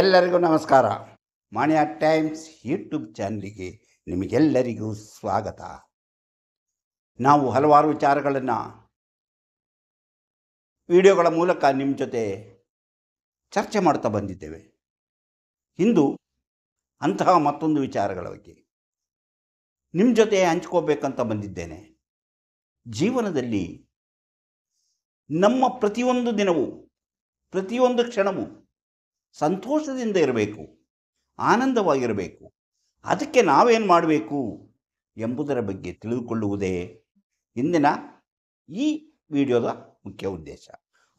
ಎಲ್ಲರಿಗೂ ನಮಸ್ಕಾರ ಮಾಣ್ಯ times YouTube ಚಾನಲಿಗೆ ನಿಮಗೆಲ್ಲರಿಗೂ ಸ್ವಾಗತ ನಾವು ಹಲವಾರು ವಿಚಾರಗಳನ್ನು ವಿಡಿಯೋಗಳ ಮೂಲಕ ನಿಮ್ಮ ಜೊತೆ ಚರ್ಚೆ ಮಾಡ್ತಾ ಬಂದಿದ್ದೇವೆ ಇಂದು ಅಂತಹ ಮತ್ತೊಂದು ವಿಚಾರಗಳ ಬಗ್ಗೆ ನಿಮ್ಮ ಜೊತೆ ಹಂಚ್ಕೋಬೇಕಂತ ಬಂದಿದ್ದೇನೆ ಜೀವನದಲ್ಲಿ ನಮ್ಮ ಪ್ರತಿಯೊಂದು ದಿನವೂ ಪ್ರತಿಯೊಂದು ಕ್ಷಣವೂ ಸಂತೋಷದಿಂದ ಇರಬೇಕು ಆನಂದವಾಗಿರಬೇಕು ಅದಕ್ಕೆ ನಾವೇನು ಮಾಡಬೇಕು ಎಂಬುದರ ಬಗ್ಗೆ ತಿಳಿದುಕೊಳ್ಳುವುದೇ ಇಂದಿನ ಈ ವಿಡಿಯೋದ ಮುಖ್ಯ ಉದ್ದೇಶ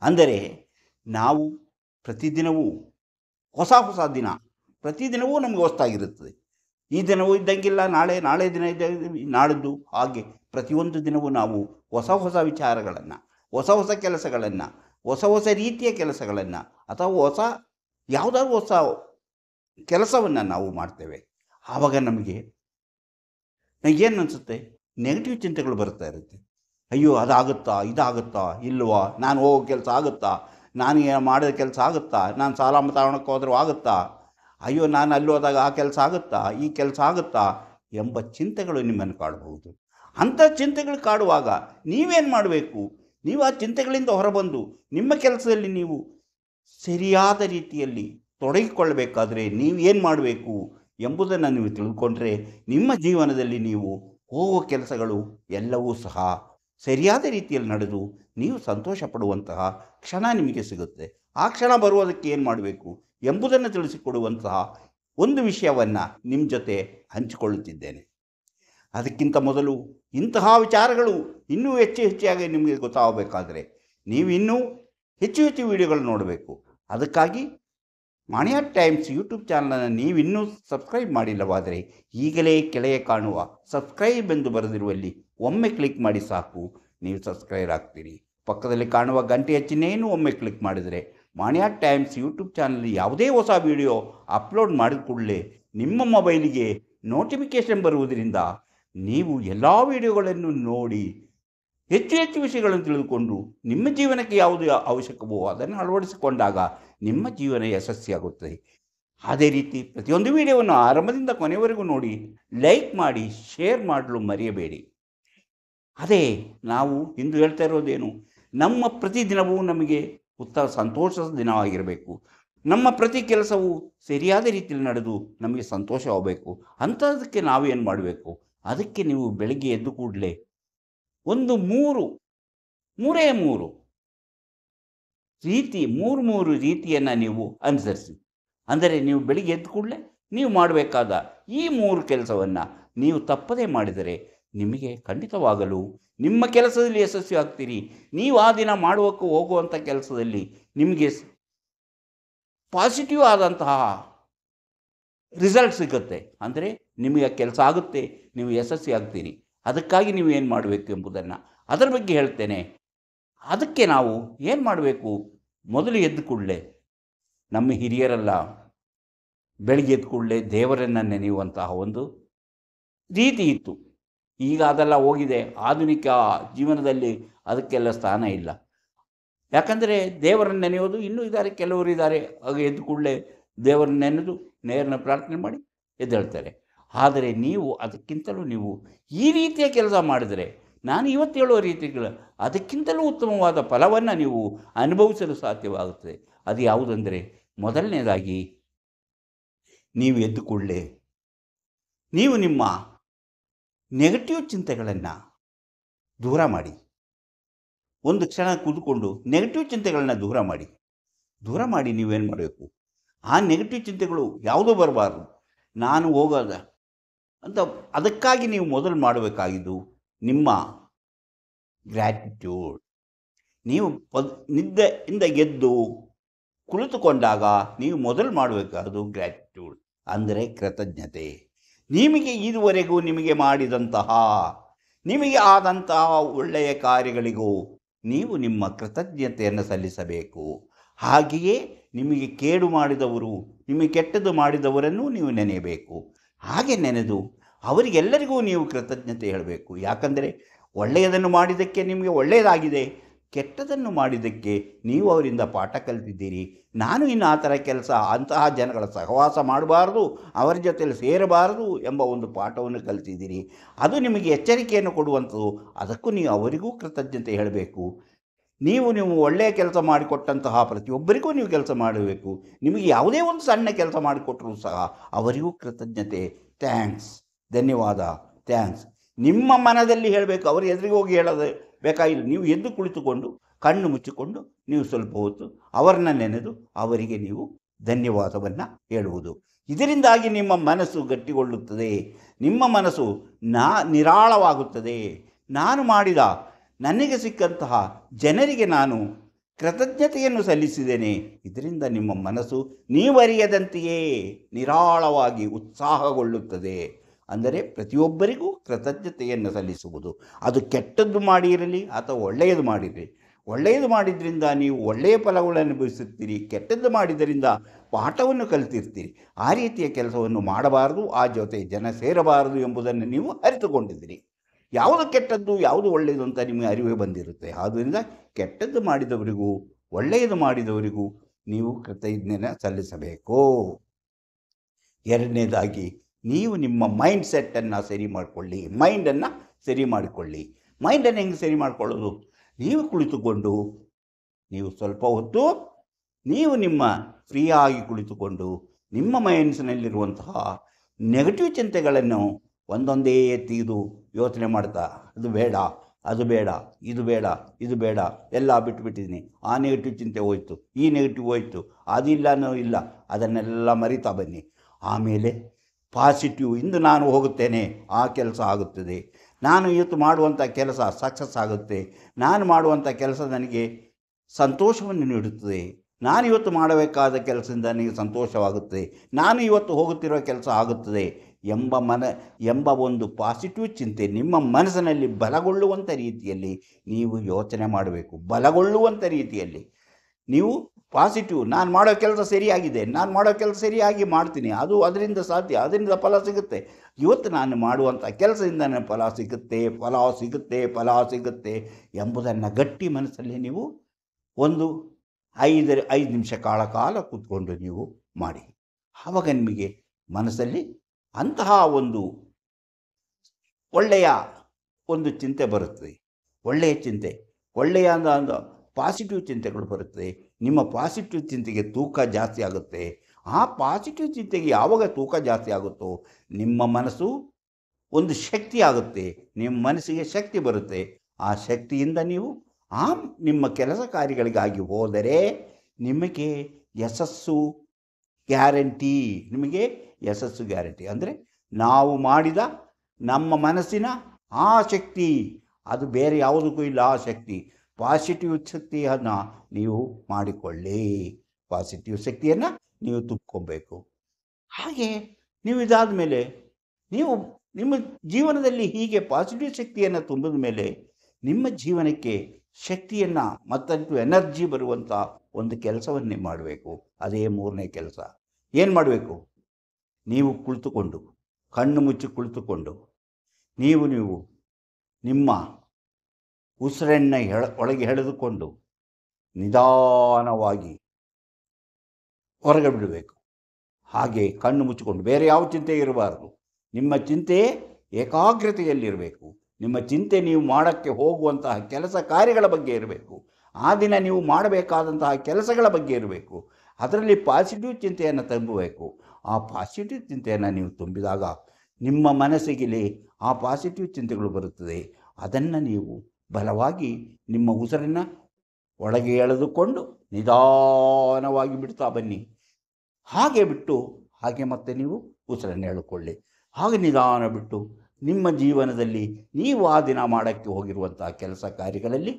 ಅಂದರೆ ನಾವು ಪ್ರತಿದಿನವೂ ಹೊಸ ಹೊಸ ದಿನ ಪ್ರತಿದಿನವೂ ನಮಗೆ ಹೊಸದಾಗಿರುತ್ತದೆ ಈ ದಿನವೂ ಇದ್ದಂಗಿಲ್ಲ ನಾಳೆ ನಾಳೆ ದಿನ ಇದ್ದ ನಾಳಿದ್ದು ಹಾಗೆ ಪ್ರತಿಯೊಂದು ದಿನವೂ ನಾವು ಹೊಸ ಹೊಸ ವಿಚಾರಗಳನ್ನು ಹೊಸ ಹೊಸ ಕೆಲಸಗಳನ್ನು ಹೊಸ ಹೊಸ ರೀತಿಯ ಕೆಲಸಗಳನ್ನು ಅಥವಾ ಹೊಸ ಯಾವುದಾದ್ರು ಹೊಸ ಕೆಲಸವನ್ನು ನಾವು ಮಾಡ್ತೇವೆ ಆವಾಗ ನಮಗೆ ಏನು ಅನಿಸುತ್ತೆ ನೆಗೆಟಿವ್ ಚಿಂತೆಗಳು ಬರ್ತಾ ಇರುತ್ತೆ ಅಯ್ಯೋ ಅದಾಗುತ್ತಾ ಇದಾಗುತ್ತಾ ಇಲ್ವಾ ನಾನು ಹೋಗೋ ಕೆಲಸ ಆಗುತ್ತಾ ನಾನು ಮಾಡಿದ ಕೆಲಸ ಆಗುತ್ತಾ ನಾನು ಸಾಲ ಮತಾವಣಕ್ಕೆ ಹೋದರೂ ಆಗುತ್ತಾ ಅಯ್ಯೋ ನಾನು ಅಲ್ಲಿ ಹೋದಾಗ ಆ ಕೆಲಸ ಆಗುತ್ತಾ ಈ ಕೆಲಸ ಆಗುತ್ತಾ ಎಂಬ ಚಿಂತೆಗಳು ನಿಮ್ಮನ್ನು ಕಾಡಬಹುದು ಅಂಥ ಚಿಂತೆಗಳು ಕಾಡುವಾಗ ನೀವೇನು ಮಾಡಬೇಕು ನೀವು ಆ ಚಿಂತೆಗಳಿಂದ ಹೊರಬಂದು ನಿಮ್ಮ ಕೆಲಸದಲ್ಲಿ ನೀವು ಸರಿಯಾದ ರೀತಿಯಲ್ಲಿ ತೊಡಗಿಕೊಳ್ಳಬೇಕಾದರೆ ನೀವೇನು ಮಾಡಬೇಕು ಎಂಬುದನ್ನು ನೀವು ತಿಳ್ಕೊಂಡ್ರೆ ನಿಮ್ಮ ಜೀವನದಲ್ಲಿ ನೀವು ಹೋಗುವ ಕೆಲಸಗಳು ಎಲ್ಲವೂ ಸಹ ಸರಿಯಾದ ರೀತಿಯಲ್ಲಿ ನಡೆದು ನೀವು ಸಂತೋಷ ಪಡುವಂತಹ ಕ್ಷಣ ನಿಮಗೆ ಸಿಗುತ್ತೆ ಆ ಕ್ಷಣ ಬರುವುದಕ್ಕೆ ಏನು ಮಾಡಬೇಕು ಎಂಬುದನ್ನು ತಿಳಿಸಿಕೊಡುವಂತಹ ಒಂದು ವಿಷಯವನ್ನು ನಿಮ್ಮ ಜೊತೆ ಹಂಚಿಕೊಳ್ಳುತ್ತಿದ್ದೇನೆ ಅದಕ್ಕಿಂತ ಮೊದಲು ಇಂತಹ ವಿಚಾರಗಳು ಇನ್ನೂ ಹೆಚ್ಚು ಹೆಚ್ಚಾಗಿ ನಿಮಗೆ ಗೊತ್ತಾಗಬೇಕಾದರೆ ನೀವಿನ್ನೂ ಹೆಚ್ಚು ಹೆಚ್ಚು ವಿಡಿಯೋಗಳು ನೋಡಬೇಕು ಅದಕ್ಕಾಗಿ ಮಾಣಿಯ ಟೈಮ್ಸ್ ಯೂಟ್ಯೂಬ್ ಚಾನಲನ್ನು ನೀವಿನ್ನೂ ಸಬ್ಸ್ಕ್ರೈಬ್ ಮಾಡಿಲ್ಲವಾದರೆ ಈಗಲೇ ಕೆಳಗೆ ಕಾಣುವ ಸಬ್ಸ್ಕ್ರೈಬ್ ಎಂದು ಬರೆದಿರುವಲ್ಲಿ ಒಮ್ಮೆ ಕ್ಲಿಕ್ ಮಾಡಿ ಸಾಕು ನೀವು ಸಬ್ಸ್ಕ್ರೈಬ್ ಆಗ್ತೀರಿ ಪಕ್ಕದಲ್ಲಿ ಕಾಣುವ ಗಂಟೆಯ ಚಿಹ್ನೆಯನ್ನು ಒಮ್ಮೆ ಕ್ಲಿಕ್ ಮಾಡಿದರೆ ಮಾಣಿಯ ಟೈಮ್ಸ್ ಯೂಟ್ಯೂಬ್ ಚಾನಲ್ ಯಾವುದೇ ಹೊಸ ವಿಡಿಯೋ ಅಪ್ಲೋಡ್ ಮಾಡಿದ ಕೂಡಲೇ ನಿಮ್ಮ ಮೊಬೈಲಿಗೆ ನೋಟಿಫಿಕೇಷನ್ ಬರುವುದರಿಂದ ನೀವು ಎಲ್ಲ ವಿಡಿಯೋಗಳನ್ನು ನೋಡಿ ಹೆಚ್ಚು ಹೆಚ್ಚು ವಿಷಯಗಳನ್ನು ತಿಳಿದುಕೊಂಡು ನಿಮ್ಮ ಜೀವನಕ್ಕೆ ಯಾವುದು ಅವಶ್ಯಕವೋ ಅದನ್ನು ಅಳವಡಿಸಿಕೊಂಡಾಗ ನಿಮ್ಮ ಜೀವನ ಯಶಸ್ವಿಯಾಗುತ್ತದೆ ಅದೇ ರೀತಿ ಪ್ರತಿಯೊಂದು ವಿಡಿಯೋವನ್ನು ಆರಂಭದಿಂದ ಕೊನೆವರೆಗೂ ನೋಡಿ ಲೈಕ್ ಮಾಡಿ ಶೇರ್ ಮಾಡಲು ಮರೆಯಬೇಡಿ ಅದೇ ನಾವು ಇಂದು ಹೇಳ್ತಾ ಇರೋದೇನು ನಮ್ಮ ಪ್ರತಿದಿನವೂ ನಮಗೆ ಉತ್ತಮ ಸಂತೋಷದ ದಿನವಾಗಿರಬೇಕು ನಮ್ಮ ಪ್ರತಿ ಕೆಲಸವು ಸರಿಯಾದ ರೀತಿಯಲ್ಲಿ ನಡೆದು ನಮಗೆ ಸಂತೋಷವಾಗಬೇಕು ಅಂಥದಕ್ಕೆ ನಾವೇನು ಮಾಡಬೇಕು ಅದಕ್ಕೆ ನೀವು ಬೆಳಗ್ಗೆ ಎದ್ದು ಕೂಡಲೇ ಒಂದು ಮೂರು ಮೂರೇ ಮೂರು ರೀತಿ ಮೂರು ಮೂರು ರೀತಿಯನ್ನು ನೀವು ಅನುಸರಿಸಿ ಅಂದರೆ ನೀವು ಬೆಳಿಗ್ಗೆ ಎದ್ದು ಕೂಡಲೇ ನೀವು ಮಾಡಬೇಕಾದ ಈ ಮೂರು ಕೆಲಸವನ್ನು ನೀವು ತಪ್ಪದೇ ಮಾಡಿದರೆ ನಿಮಗೆ ಖಂಡಿತವಾಗಲು ನಿಮ್ಮ ಕೆಲಸದಲ್ಲಿ ಯಶಸ್ವಿ ಆಗ್ತೀರಿ ನೀವು ಆ ದಿನ ಮಾಡುವಕ್ಕೂ ಹೋಗುವಂಥ ಕೆಲಸದಲ್ಲಿ ನಿಮಗೆ ಪಾಸಿಟಿವ್ ಆದಂತಹ ರಿಸಲ್ಟ್ ಸಿಗುತ್ತೆ ಅಂದರೆ ನಿಮಗೆ ಕೆಲಸ ಆಗುತ್ತೆ ನೀವು ಯಶಸ್ವಿ ಆಗ್ತೀರಿ ಅದಕ್ಕಾಗಿ ನೀವು ಏನು ಮಾಡಬೇಕು ಎಂಬುದನ್ನು ಅದರ ಬಗ್ಗೆ ಹೇಳ್ತೇನೆ ಅದಕ್ಕೆ ನಾವು ಏನು ಮಾಡಬೇಕು ಮೊದಲು ಎದ್ದು ಕೂಡಲೇ ನಮ್ಮ ಹಿರಿಯರೆಲ್ಲ ಬೆಳಗ್ಗೆ ಎದ್ದು ಕೂಡಲೇ ದೇವರನ್ನು ನೆನೆಯುವಂತಹ ಒಂದು ರೀತಿ ಇತ್ತು ಈಗ ಅದೆಲ್ಲ ಹೋಗಿದೆ ಆಧುನಿಕ ಜೀವನದಲ್ಲಿ ಅದಕ್ಕೆಲ್ಲ ಸ್ಥಾನ ಇಲ್ಲ ಯಾಕಂದರೆ ದೇವರನ್ನು ನೆನೆಯೋದು ಇನ್ನೂ ಇದ್ದಾರೆ ಕೆಲವರು ಇದ್ದಾರೆ ಆಗ ಎದ್ದು ಕೂಡಲೇ ದೇವರನ್ನು ನೆನೆದು ನೇರನ ಪ್ರಾರ್ಥನೆ ಮಾಡಿ ಎದ್ದೇಳ್ತಾರೆ ಆದರೆ ನೀವು ಅದಕ್ಕಿಂತಲೂ ನೀವು ಈ ರೀತಿಯ ಕೆಲಸ ಮಾಡಿದರೆ ನಾನು ಇವತ್ತು ಹೇಳುವ ರೀತಿಗಳ ಅದಕ್ಕಿಂತಲೂ ಉತ್ತಮವಾದ ಫಲವನ್ನು ನೀವು ಅನುಭವಿಸಲು ಸಾಧ್ಯವಾಗುತ್ತದೆ ಅದು ಯಾವುದಂದರೆ ಮೊದಲನೇದಾಗಿ ನೀವು ಎದ್ದುಕೊಳ್ಳಿ ನೀವು ನಿಮ್ಮ ನೆಗೆಟಿವ್ ಚಿಂತೆಗಳನ್ನು ದೂರ ಮಾಡಿ ಒಂದು ಕ್ಷಣ ಕೂತ್ಕೊಂಡು ನೆಗೆಟಿವ್ ಚಿಂತೆಗಳನ್ನು ದೂರ ಮಾಡಿ ದೂರ ಮಾಡಿ ನೀವೇನು ಮಾಡಬೇಕು ಆ ನೆಗೆಟಿವ್ ಚಿಂತೆಗಳು ಯಾವುದೂ ಬರಬಾರ್ದು ನಾನು ಹೋಗೋದ ಅಂತ ಅದಕ್ಕಾಗಿ ನೀವು ಮೊದಲು ಮಾಡಬೇಕಾಗಿದ್ದು ನಿಮ್ಮ ಗ್ರ್ಯಾಟಿಟ್ಯೂಡ್ ನೀವು ಪದ್ ನಿದ್ದೆಯಿಂದ ಗೆದ್ದು ಕುಳಿತುಕೊಂಡಾಗ ನೀವು ಮೊದಲು ಮಾಡಬೇಕಾದ್ದು ಗ್ರ್ಯಾಟಿಟ್ಯೂಡ್ ಅಂದರೆ ಕೃತಜ್ಞತೆ ನಿಮಗೆ ಇದುವರೆಗೂ ನಿಮಗೆ ಮಾಡಿದಂತಹ ನಿಮಗೆ ಆದಂತಹ ಒಳ್ಳೆಯ ಕಾರ್ಯಗಳಿಗೂ ನೀವು ನಿಮ್ಮ ಕೃತಜ್ಞತೆಯನ್ನು ಸಲ್ಲಿಸಬೇಕು ಹಾಗೆಯೇ ನಿಮಗೆ ಕೇಡು ಮಾಡಿದವರು ನಿಮಗೆ ಕೆಟ್ಟದ್ದು ಮಾಡಿದವರನ್ನು ನೀವು ನೆನೆಯಬೇಕು ಹಾಗೆ ನೆನೆದು ಅವರಿಗೆಲ್ಲರಿಗೂ ನೀವು ಕೃತಜ್ಞತೆ ಹೇಳಬೇಕು ಯಾಕಂದರೆ ಒಳ್ಳೆಯದನ್ನು ಮಾಡಿದ್ದಕ್ಕೆ ನಿಮಗೆ ಒಳ್ಳೆಯದಾಗಿದೆ ಕೆಟ್ಟದನ್ನು ಮಾಡಿದ್ದಕ್ಕೆ ನೀವು ಅವರಿಂದ ಪಾಠ ಕಲಿತಿದ್ದೀರಿ ನಾನು ಇನ್ನು ಆ ಥರ ಕೆಲಸ ಅಂತಹ ಜನಗಳ ಸಹವಾಸ ಮಾಡಬಾರದು ಅವರ ಜೊತೆಲಿ ಸೇರಬಾರದು ಎಂಬ ಒಂದು ಪಾಠವನ್ನು ಕಲಿತಿದ್ದೀರಿ ಅದು ನಿಮಗೆ ಎಚ್ಚರಿಕೆಯನ್ನು ಕೊಡುವಂಥದ್ದು ಅದಕ್ಕೂ ನೀವು ಅವರಿಗೂ ಕೃತಜ್ಞತೆ ಹೇಳಬೇಕು ನೀವು ನೀವು ಒಳ್ಳೆಯ ಕೆಲಸ ಮಾಡಿಕೊಟ್ಟಂತಹ ಪ್ರತಿಯೊಬ್ಬರಿಗೂ ನೀವು ಕೆಲಸ ಮಾಡಬೇಕು ನಿಮಗೆ ಯಾವುದೇ ಒಂದು ಸಣ್ಣ ಕೆಲಸ ಮಾಡಿಕೊಟ್ಟರು ಸಹ ಅವರಿಗೂ ಕೃತಜ್ಞತೆ ಥ್ಯಾಂಕ್ಸ್ ಧನ್ಯವಾದ ಥ್ಯಾಂಕ್ಸ್ ನಿಮ್ಮ ಮನದಲ್ಲಿ ಹೇಳಬೇಕು ಅವರು ಎದುರಿಗೆ ಹೋಗಿ ಹೇಳೋದು ಬೇಕಾಗಿಲ್ಲ ನೀವು ಎದ್ದು ಕುಳಿತುಕೊಂಡು ಕಣ್ಣು ಮುಚ್ಚಿಕೊಂಡು ನೀವು ಸ್ವಲ್ಪ ಹೊತ್ತು ಅವರನ್ನ ನೆನೆದು ಅವರಿಗೆ ನೀವು ಧನ್ಯವಾದವನ್ನು ಹೇಳುವುದು ಇದರಿಂದಾಗಿ ನಿಮ್ಮ ಮನಸ್ಸು ಗಟ್ಟಿಗೊಳ್ಳುತ್ತದೆ ನಿಮ್ಮ ಮನಸ್ಸು ನಾ ನಿರಾಳವಾಗುತ್ತದೆ ನಾನು ಮಾಡಿದ ನನಗೆ ಸಿಕ್ಕಂತಹ ಜನರಿಗೆ ನಾನು ಕೃತಜ್ಞತೆಯನ್ನು ಸಲ್ಲಿಸಿದ್ದೇನೆ ಇದರಿಂದ ನಿಮ್ಮ ಮನಸ್ಸು ನೀವರಿಯದಂತೆಯೇ ನಿರಾಳವಾಗಿ ಉತ್ಸಾಹಗೊಳ್ಳುತ್ತದೆ ಅಂದರೆ ಪ್ರತಿಯೊಬ್ಬರಿಗೂ ಕೃತಜ್ಞತೆಯನ್ನು ಸಲ್ಲಿಸುವುದು ಅದು ಕೆಟ್ಟದ್ದು ಮಾಡಿರಲಿ ಅಥವಾ ಒಳ್ಳೆಯದು ಮಾಡಿರಲಿ ಒಳ್ಳೆಯದು ಮಾಡಿದ್ರಿಂದ ನೀವು ಒಳ್ಳೆಯ ಫಲಗಳನ್ನು ಅನುಭವಿಸುತ್ತೀರಿ ಕೆಟ್ಟದ್ದು ಮಾಡಿದ್ದರಿಂದ ಪಾಠವನ್ನು ಕಲಿತಿರ್ತೀರಿ ಆ ರೀತಿಯ ಕೆಲಸವನ್ನು ಮಾಡಬಾರದು ಆ ಜೊತೆ ಜನ ಸೇರಬಾರದು ಎಂಬುದನ್ನು ನೀವು ಅರಿತುಕೊಂಡಿದ್ದೀರಿ ಯಾವುದು ಕೆಟ್ಟದ್ದು ಯಾವುದು ಒಳ್ಳೆಯದು ಅಂತ ನಿಮಗೆ ಅರಿವೇ ಬಂದಿರುತ್ತೆ ಆದ್ದರಿಂದ ಕೆಟ್ಟದ್ದು ಮಾಡಿದವರಿಗೂ ಒಳ್ಳೆಯದು ಮಾಡಿದವರಿಗೂ ನೀವು ಕೃತಜ್ಞನ ಸಲ್ಲಿಸಬೇಕು ಎರಡನೇದಾಗಿ ನೀವು ನಿಮ್ಮ ಮೈಂಡ್ ಸೆಟ್ಟನ್ನು ಸರಿ ಮಾಡಿಕೊಳ್ಳಿ ಮೈಂಡನ್ನು ಸರಿ ಮಾಡಿಕೊಳ್ಳಿ ಮೈಂಡನ್ನು ಹೆಂಗೆ ಸರಿ ಮಾಡಿಕೊಳ್ಳೋದು ನೀವು ಕುಳಿತುಕೊಂಡು ನೀವು ಸ್ವಲ್ಪ ಹೊತ್ತು ನೀವು ನಿಮ್ಮ ಫ್ರೀಯಾಗಿ ಕುಳಿತುಕೊಂಡು ನಿಮ್ಮ ಮೈಂಡ್ಸ್ನಲ್ಲಿರುವಂತಹ ನೆಗೆಟಿವ್ ಚಿಂತೆಗಳನ್ನು ಒಂದೊಂದೇ ಎತ್ತಿ ಇದು ಯೋಚನೆ ಮಾಡ್ತಾ ಅದು ಬೇಡ ಅದು ಬೇಡ ಇದು ಬೇಡ ಇದು ಬೇಡ ಎಲ್ಲ ಬಿಟ್ಟುಬಿಟ್ಟಿದ್ದೀನಿ ಆ ನೆಗೆಟಿವ್ ಚಿಂತೆ ಹೋಯಿತು ಈ ನೆಗೆಟಿವ್ ಹೋಯಿತು ಅದಿಲ್ಲನೋ ಇಲ್ಲ ಅದನ್ನೆಲ್ಲ ಮರಿತಾ ಬನ್ನಿ ಆಮೇಲೆ ಪಾಸಿಟಿವ್ ಇಂದು ನಾನು ಹೋಗುತ್ತೇನೆ ಆ ಕೆಲಸ ಆಗುತ್ತದೆ ನಾನು ಇವತ್ತು ಮಾಡುವಂಥ ಕೆಲಸ ಸಕ್ಸಸ್ ಆಗುತ್ತೆ ನಾನು ಮಾಡುವಂಥ ಕೆಲಸ ನನಗೆ ಸಂತೋಷವನ್ನು ನೀಡುತ್ತದೆ ನಾನು ಇವತ್ತು ಮಾಡಬೇಕಾದ ಕೆಲಸದಿಂದ ನನಗೆ ಸಂತೋಷವಾಗುತ್ತದೆ ನಾನು ಇವತ್ತು ಹೋಗುತ್ತಿರುವ ಕೆಲಸ ಆಗುತ್ತದೆ ಎಂಬ ಮನ ಎಂಬ ಒಂದು ಪಾಸಿಟಿವ್ ಚಿಂತೆ ನಿಮ್ಮ ಮನಸ್ಸಿನಲ್ಲಿ ಬಲಗೊಳ್ಳುವಂಥ ರೀತಿಯಲ್ಲಿ ನೀವು ಯೋಚನೆ ಮಾಡಬೇಕು ಬಲಗೊಳ್ಳುವಂಥ ರೀತಿಯಲ್ಲಿ ನೀವು ಪಾಸಿಟಿವ್ ನಾನು ಮಾಡೋ ಕೆಲಸ ಸರಿಯಾಗಿದೆ ನಾನು ಮಾಡೋ ಕೆಲಸ ಸರಿಯಾಗಿ ಮಾಡ್ತೀನಿ ಅದು ಅದರಿಂದ ಸಾಧ್ಯ ಅದರಿಂದ ಫಲ ಸಿಗುತ್ತೆ ಇವತ್ತು ನಾನು ಮಾಡುವಂಥ ಕೆಲಸದಿಂದ ಫಲ ಸಿಗುತ್ತೆ ಫಲ ಸಿಗುತ್ತೆ ಫಲ ಸಿಗುತ್ತೆ ಎಂಬುದನ್ನು ಗಟ್ಟಿ ಮನಸ್ಸಲ್ಲಿ ನೀವು ಒಂದು ಐದರ ಐದು ನಿಮಿಷ ಕಾಲ ಕಾಲ ಕೂತ್ಕೊಂಡು ನೀವು ಮಾಡಿ ಆವಾಗ ನಿಮಗೆ ಮನಸ್ಸಲ್ಲಿ ಅಂತಹ ಒಂದು ಒಳ್ಳೆಯ ಒಂದು ಚಿಂತೆ ಬರುತ್ತದೆ ಒಳ್ಳೆಯ ಚಿಂತೆ ಒಳ್ಳೆಯ ಅಂದ ಪಾಸಿಟಿವ್ ಚಿಂತೆಗಳು ಬರುತ್ತದೆ ನಿಮ್ಮ ಪಾಸಿಟಿವ್ ಚಿಂತೆಗೆ ತೂಕ ಜಾಸ್ತಿ ಆಗುತ್ತೆ ಆ ಪಾಸಿಟಿವ್ ಚಿಂತೆಗೆ ಯಾವಾಗ ತೂಕ ಜಾಸ್ತಿ ಆಗುತ್ತೋ ನಿಮ್ಮ ಮನಸ್ಸು ಒಂದು ಶಕ್ತಿ ಆಗುತ್ತೆ ನಿಮ್ಮ ಮನಸ್ಸಿಗೆ ಶಕ್ತಿ ಬರುತ್ತೆ ಆ ಶಕ್ತಿಯಿಂದ ನೀವು ಆ ನಿಮ್ಮ ಕೆಲಸ ಕಾರ್ಯಗಳಿಗಾಗಿ ಹೋದರೆ ನಿಮಗೆ ಯಶಸ್ಸು ಗ್ಯಾರಂಟಿ ನಿಮಗೆ ಯಶಸ್ಸು ಗ್ಯಾರಂಟಿ ಅಂದರೆ ನಾವು ಮಾಡಿದ ನಮ್ಮ ಮನಸ್ಸಿನ ಆ ಶಕ್ತಿ ಅದು ಬೇರೆ ಯಾವುದಕ್ಕೂ ಇಲ್ಲ ಆ ಶಕ್ತಿ ಪಾಸಿಟಿವ್ ಶಕ್ತಿಯನ್ನು ನೀವು ಮಾಡಿಕೊಳ್ಳಿ ಪಾಸಿಟಿವ್ ಶಕ್ತಿಯನ್ನು ನೀವು ತುಂಬಿಕೊಬೇಕು ಹಾಗೆ ನೀವು ಇದಾದ ಮೇಲೆ ನೀವು ನಿಮ್ಮ ಜೀವನದಲ್ಲಿ ಹೀಗೆ ಪಾಸಿಟಿವ್ ಶಕ್ತಿಯನ್ನು ತುಂಬಿದ ಮೇಲೆ ನಿಮ್ಮ ಜೀವನಕ್ಕೆ ಶಕ್ತಿಯನ್ನು ಮತ್ತಷ್ಟು ಎನರ್ಜಿ ಬರುವಂಥ ಒಂದು ಕೆಲಸವನ್ನು ನೀವು ಮಾಡಬೇಕು ಅದೇ ಮೂರನೇ ಕೆಲಸ ಏನು ಮಾಡಬೇಕು ನೀವು ಕುಳಿತುಕೊಂಡು ಕಣ್ಣು ಮುಚ್ಚಿ ಕುಳಿತುಕೊಂಡು ನೀವು ನೀವು ನಿಮ್ಮ ಉಸಿರನ್ನ ಹೆಳ ಒಳಗೆ ಎಳೆದುಕೊಂಡು ನಿಧಾನವಾಗಿ ಹೊರಗೆ ಬಿಡಬೇಕು ಹಾಗೆ ಕಣ್ಣು ಮುಚ್ಚಿಕೊಂಡು ಬೇರೆ ಯಾವ ಚಿಂತೆ ಇರಬಾರ್ದು ನಿಮ್ಮ ಚಿಂತೆ ಏಕಾಗ್ರತೆಯಲ್ಲಿರಬೇಕು ನಿಮ್ಮ ಚಿಂತೆ ನೀವು ಮಾಡೋಕ್ಕೆ ಹೋಗುವಂತಹ ಕೆಲಸ ಕಾರ್ಯಗಳ ಬಗ್ಗೆ ಇರಬೇಕು ಆ ದಿನ ನೀವು ಮಾಡಬೇಕಾದಂತಹ ಕೆಲಸಗಳ ಬಗ್ಗೆ ಇರಬೇಕು ಅದರಲ್ಲಿ ಪಾಸಿಟಿವ್ ಚಿಂತೆಯನ್ನು ತುಂಬಬೇಕು ಆ ಪಾಸಿಟಿವ್ ಚಿಂತೆಯನ್ನು ನೀವು ತುಂಬಿದಾಗ ನಿಮ್ಮ ಮನಸ್ಸಿಗೆ ಆ ಪಾಸಿಟಿವ್ ಚಿಂತೆಗಳು ಬರುತ್ತದೆ ಅದನ್ನು ನೀವು ಬಲವಾಗಿ ನಿಮ್ಮ ಉಸಿರನ್ನು ಒಳಗೆ ಎಳೆದುಕೊಂಡು ನಿಧಾನವಾಗಿ ಬಿಡ್ತಾ ಬನ್ನಿ ಹಾಗೆ ಬಿಟ್ಟು ಹಾಗೆ ಮತ್ತೆ ನೀವು ಉಸಿರನ್ನು ಹೇಳಿಕೊಳ್ಳಿ ಹಾಗೆ ನಿಧಾನ ಬಿಟ್ಟು ನಿಮ್ಮ ಜೀವನದಲ್ಲಿ ನೀವು ಆ ದಿನ ಮಾಡೋಕ್ಕೆ ಹೋಗಿರುವಂಥ ಕೆಲಸ ಕಾರ್ಯಗಳಲ್ಲಿ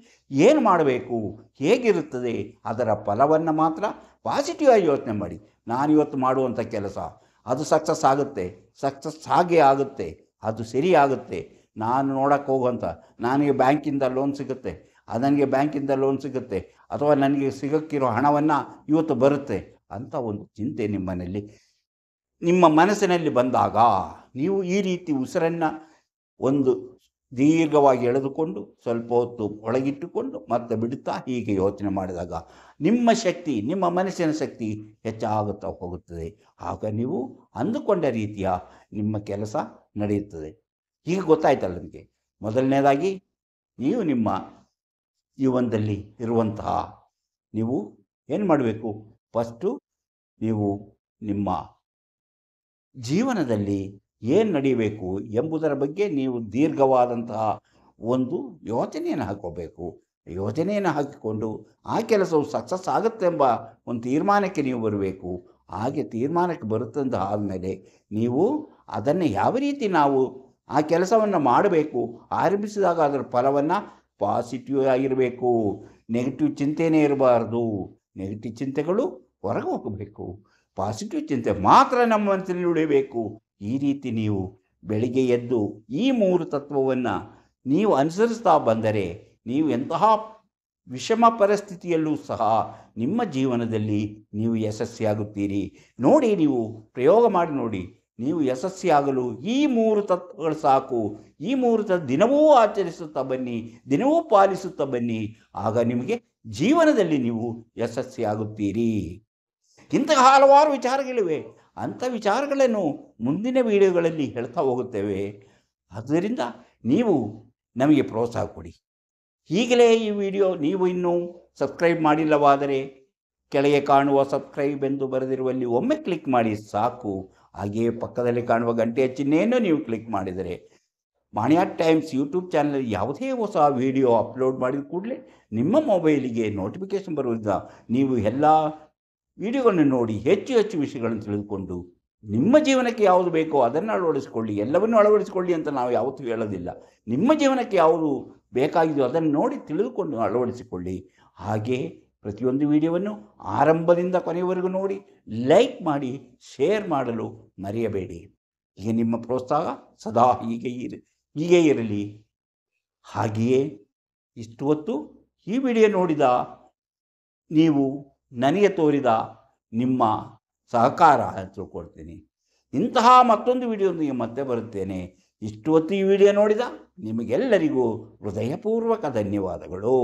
ಏನು ಮಾಡಬೇಕು ಹೇಗಿರುತ್ತದೆ ಅದರ ಫಲವನ್ನು ಮಾತ್ರ ಪಾಸಿಟಿವ್ ಆಗಿ ಯೋಚನೆ ಮಾಡಿ ನಾನಿವತ್ತು ಮಾಡುವಂಥ ಕೆಲಸ ಅದು ಸಕ್ಸಸ್ ಆಗುತ್ತೆ ಸಕ್ಸಸ್ ಹಾಗೆ ಆಗುತ್ತೆ ಅದು ಸರಿಯಾಗುತ್ತೆ ನಾನು ನೋಡೋಕ್ಕೆ ಹೋಗುವಂಥ ನನಗೆ ಬ್ಯಾಂಕಿಂದ ಲೋನ್ ಸಿಗುತ್ತೆ ನನಗೆ ಬ್ಯಾಂಕಿಂದ ಲೋನ್ ಸಿಗುತ್ತೆ ಅಥವಾ ನನಗೆ ಸಿಗಕ್ಕಿರೋ ಹಣವನ್ನು ಇವತ್ತು ಬರುತ್ತೆ ಅಂತ ಒಂದು ಚಿಂತೆ ನಿಮ್ಮನಲ್ಲಿ ನಿಮ್ಮ ಮನಸ್ಸಿನಲ್ಲಿ ಬಂದಾಗ ನೀವು ಈ ರೀತಿ ಉಸಿರನ್ನು ಒಂದು ದೀರ್ಘವಾಗಿ ಎಳೆದುಕೊಂಡು ಸ್ವಲ್ಪ ಹೊತ್ತು ಒಳಗಿಟ್ಟುಕೊಂಡು ಮತ್ತೆ ಬಿಡುತ್ತಾ ಹೀಗೆ ಯೋಚನೆ ಮಾಡಿದಾಗ ನಿಮ್ಮ ಶಕ್ತಿ ನಿಮ್ಮ ಮನಸ್ಸಿನ ಶಕ್ತಿ ಹೆಚ್ಚಾಗುತ್ತಾ ಹೋಗುತ್ತದೆ ಆಗ ನೀವು ಅಂದುಕೊಂಡ ರೀತಿಯ ನಿಮ್ಮ ಕೆಲಸ ನಡೆಯುತ್ತದೆ ಈಗ ಗೊತ್ತಾಯ್ತಲ್ಲ ನಿಮಗೆ ಮೊದಲನೇದಾಗಿ ನೀವು ನಿಮ್ಮ ಜೀವನದಲ್ಲಿ ಇರುವಂತಹ ನೀವು ಏನು ಮಾಡಬೇಕು ಫಸ್ಟು ನೀವು ನಿಮ್ಮ ಜೀವನದಲ್ಲಿ ಏನು ನಡೀಬೇಕು ಎಂಬುದರ ಬಗ್ಗೆ ನೀವು ದೀರ್ಘವಾದಂತಹ ಒಂದು ಯೋಚನೆಯನ್ನು ಹಾಕೋಬೇಕು ಯೋಜನೆಯನ್ನು ಹಾಕಿಕೊಂಡು ಆ ಕೆಲಸವು ಸಕ್ಸಸ್ ಆಗುತ್ತೆಂಬ ಒಂದು ತೀರ್ಮಾನಕ್ಕೆ ನೀವು ಬರಬೇಕು ಹಾಗೆ ತೀರ್ಮಾನಕ್ಕೆ ಬರುತ್ತಂದ ಆದಮೇಲೆ ನೀವು ಅದನ್ನು ಯಾವ ರೀತಿ ನಾವು ಆ ಕೆಲಸವನ್ನು ಮಾಡಬೇಕು ಆರಂಭಿಸಿದಾಗ ಅದರ ಫಲವನ್ನು ಪಾಸಿಟಿವ್ ಆಗಿರಬೇಕು ನೆಗೆಟಿವ್ ಚಿಂತೆನೇ ಇರಬಾರ್ದು ನೆಗೆಟಿವ್ ಚಿಂತೆಗಳು ಹೊರಗೆ ಹೋಗಬೇಕು ಪಾಸಿಟಿವ್ ಚಿಂತೆ ಮಾತ್ರ ನಮ್ಮ ಉಳಿಯಬೇಕು ಈ ರೀತಿ ನೀವು ಬೆಳಿಗ್ಗೆ ಎದ್ದು ಈ ಮೂರು ತತ್ವವನ್ನು ನೀವು ಅನುಸರಿಸ್ತಾ ಬಂದರೆ ನೀವು ಎಂತಹ ವಿಷಮ ಪರಿಸ್ಥಿತಿಯಲ್ಲೂ ಸಹ ನಿಮ್ಮ ಜೀವನದಲ್ಲಿ ನೀವು ಯಶಸ್ವಿಯಾಗುತ್ತೀರಿ ನೋಡಿ ನೀವು ಪ್ರಯೋಗ ಮಾಡಿ ನೋಡಿ ನೀವು ಯಶಸ್ವಿಯಾಗಲು ಈ ಮೂರು ತತ್ವಗಳು ಸಾಕು ಈ ಮೂರು ತತ್ವ ದಿನವೂ ಆಚರಿಸುತ್ತಾ ಬನ್ನಿ ದಿನವೂ ಪಾಲಿಸುತ್ತಾ ಬನ್ನಿ ಆಗ ನಿಮಗೆ ಜೀವನದಲ್ಲಿ ನೀವು ಯಶಸ್ವಿಯಾಗುತ್ತೀರಿ ಇಂತಹ ಹಲವಾರು ವಿಚಾರಗಳಿವೆ ಅಂಥ ವಿಚಾರಗಳನ್ನು ಮುಂದಿನ ವಿಡಿಯೋಗಳಲ್ಲಿ ಹೇಳ್ತಾ ಹೋಗುತ್ತೇವೆ ಆದ್ದರಿಂದ ನೀವು ನಮಗೆ ಪ್ರೋತ್ಸಾಹ ಕೊಡಿ ಈಗಲೇ ಈ ವಿಡಿಯೋ ನೀವು ಇನ್ನೂ ಸಬ್ಸ್ಕ್ರೈಬ್ ಮಾಡಿಲ್ಲವಾದರೆ ಕೆಳಗೆ ಕಾಣುವ ಸಬ್ಸ್ಕ್ರೈಬ್ ಎಂದು ಬರೆದಿರುವಲ್ಲಿ ಒಮ್ಮೆ ಕ್ಲಿಕ್ ಮಾಡಿ ಸಾಕು ಹಾಗೆಯೇ ಪಕ್ಕದಲ್ಲಿ ಕಾಣುವ ಗಂಟೆಯ ಚಿಹ್ನೆಯನ್ನು ನೀವು ಕ್ಲಿಕ್ ಮಾಡಿದರೆ ಮಾಣಿಯಾ ಟೈಮ್ಸ್ ಯೂಟ್ಯೂಬ್ ಚಾನಲ್ ಯಾವುದೇ ಹೊಸ ವಿಡಿಯೋ ಅಪ್ಲೋಡ್ ಮಾಡಿದ ಕೂಡಲೇ ನಿಮ್ಮ ಮೊಬೈಲಿಗೆ ನೋಟಿಫಿಕೇಶನ್ ಬರುವುದರಿಂದ ನೀವು ಎಲ್ಲ ವಿಡಿಯೋವನ್ನು ನೋಡಿ ಹೆಚ್ಚು ಹೆಚ್ಚು ವಿಷಯಗಳನ್ನು ತಿಳಿದುಕೊಂಡು ನಿಮ್ಮ ಜೀವನಕ್ಕೆ ಯಾವುದು ಬೇಕೋ ಅದನ್ನು ಅಳವಡಿಸಿಕೊಳ್ಳಿ ಎಲ್ಲವನ್ನೂ ಅಳವಡಿಸಿಕೊಳ್ಳಿ ಅಂತ ನಾವು ಯಾವತ್ತೂ ಹೇಳೋದಿಲ್ಲ ನಿಮ್ಮ ಜೀವನಕ್ಕೆ ಯಾವುದು ಬೇಕಾಗಿದೆಯೋ ಅದನ್ನು ನೋಡಿ ತಿಳಿದುಕೊಂಡು ಅಳವಡಿಸಿಕೊಳ್ಳಿ ಹಾಗೆ ಪ್ರತಿಯೊಂದು ವಿಡಿಯೋವನ್ನು ಆರಂಭದಿಂದ ಕೊನೆಯವರೆಗೂ ನೋಡಿ ಲೈಕ್ ಮಾಡಿ ಶೇರ್ ಮಾಡಲು ಮರೆಯಬೇಡಿ ಈಗ ನಿಮ್ಮ ಪ್ರೋತ್ಸಾಹ ಸದಾ ಹೀಗೆ ಇರಿ ಹೀಗೆ ಇರಲಿ ಹಾಗೆಯೇ ಇಷ್ಟು ಹೊತ್ತು ಈ ವಿಡಿಯೋ ನೋಡಿದ ನೀವು ನನಗೆ ತೋರಿದ ನಿಮ್ಮ ಸಹಕಾರ ತಿಳ್ಕೊಳ್ತೀನಿ ಇಂತಹ ಮತ್ತೊಂದು ವಿಡಿಯೋದೊಂದಿಗೆ ಮತ್ತೆ ಬರುತ್ತೇನೆ ಇಷ್ಟು ಹೊತ್ತು ಈ ವಿಡಿಯೋ ನೋಡಿದ ನಿಮಗೆಲ್ಲರಿಗೂ ಹೃದಯಪೂರ್ವಕ ಧನ್ಯವಾದಗಳು